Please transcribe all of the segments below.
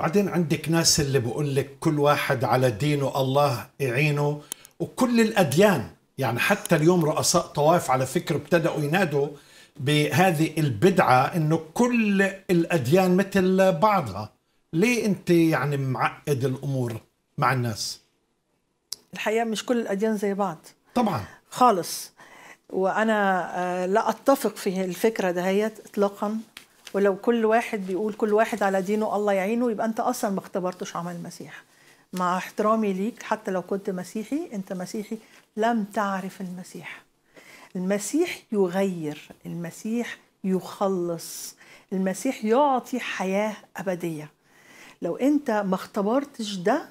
بعدين عندك ناس اللي بقول لك كل واحد على دينه الله يعينه وكل الأديان يعني حتى اليوم رؤساء طوائف على فكرة ابتدأوا ينادوا بهذه البدعة أنه كل الأديان مثل بعضها ليه أنت يعني معقد الأمور مع الناس؟ الحقيقة مش كل الأديان زي بعض طبعا خالص وأنا آه، لا أتفق في الفكرة دهيت إطلاقا ولو كل واحد بيقول كل واحد على دينه الله يعينه يبقى انت اصلا ما اختبرتش عمل المسيح مع احترامي ليك حتى لو كنت مسيحي انت مسيحي لم تعرف المسيح المسيح يغير المسيح يخلص المسيح يعطي حياه ابديه لو انت ما اختبرتش ده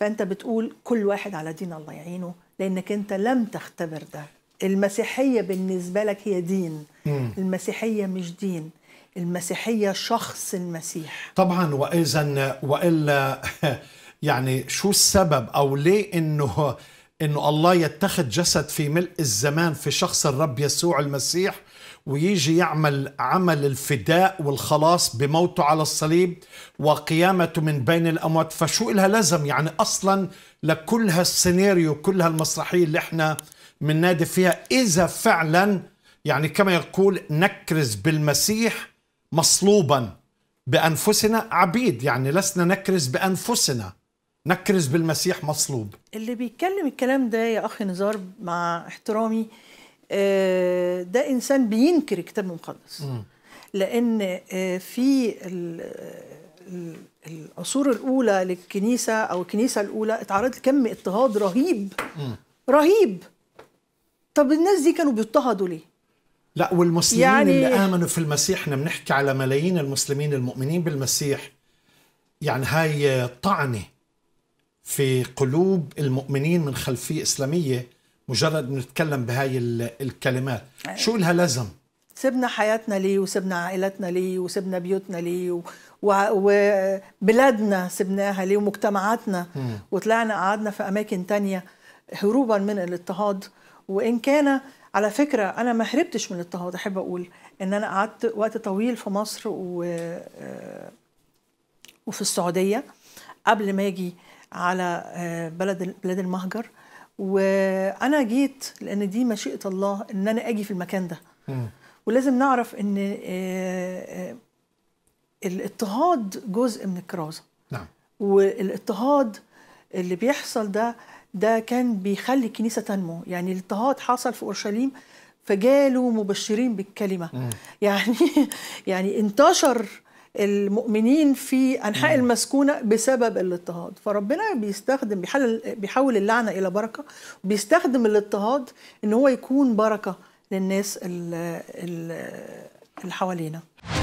فانت بتقول كل واحد على دين الله يعينه لانك انت لم تختبر ده المسيحيه بالنسبه لك هي دين المسيحيه مش دين المسيحية شخص المسيح طبعا وإذا وإلا يعني شو السبب أو ليه إنه إنه الله يتخذ جسد في ملء الزمان في شخص الرب يسوع المسيح ويجي يعمل عمل الفداء والخلاص بموته على الصليب وقيامته من بين الأموات فشو إلها لازم يعني أصلا لكل هالسيناريو كل هالمسرحية اللي احنا نادي فيها إذا فعلا يعني كما يقول نكرز بالمسيح مصلوبا بانفسنا عبيد يعني لسنا نكرز بانفسنا نكرز بالمسيح مصلوب اللي بيتكلم الكلام ده يا اخي نزار مع احترامي آه، ده انسان بينكر الكتاب المقدس لان آه، في العصور الاولى للكنيسه او الكنيسه الاولى اتعرضت لكم اضطهاد رهيب رهيب طب الناس دي كانوا بيضطهدوا ليه لا والمسلمين يعني اللي امنوا في المسيح احنا بنحكي على ملايين المسلمين المؤمنين بالمسيح يعني هاي طعنه في قلوب المؤمنين من خلفيه اسلاميه مجرد نتكلم بهاي الكلمات شو لها لازم سبنا حياتنا ليه وسبنا عائلتنا ليه وسبنا بيوتنا ليه و... وبلادنا سبناها ليه ومجتمعاتنا م. وطلعنا قعدنا في أماكن تانية هروبا من الاضطهاد وإن كان على فكرة أنا ما هربتش من الاضطهاد أحب أقول إن أنا قعدت وقت طويل في مصر و... آه، وفي السعودية قبل ما أجي على آه، بلد بلاد المهجر وأنا جيت لأن دي مشيئة الله إن أنا أجي في المكان ده ولازم نعرف إن آه، الاضطهاد جزء من الكرازة نعم والاضطهاد اللي بيحصل ده ده كان بيخلي الكنيسه تنمو يعني الاضطهاد حصل في اورشليم فجالوا مبشرين بالكلمه يعني يعني انتشر المؤمنين في انحاء مم. المسكونه بسبب الاضطهاد فربنا بيستخدم بيحلل بيحول اللعنه الى بركه وبيستخدم الاضطهاد ان هو يكون بركه للناس اللي حوالينا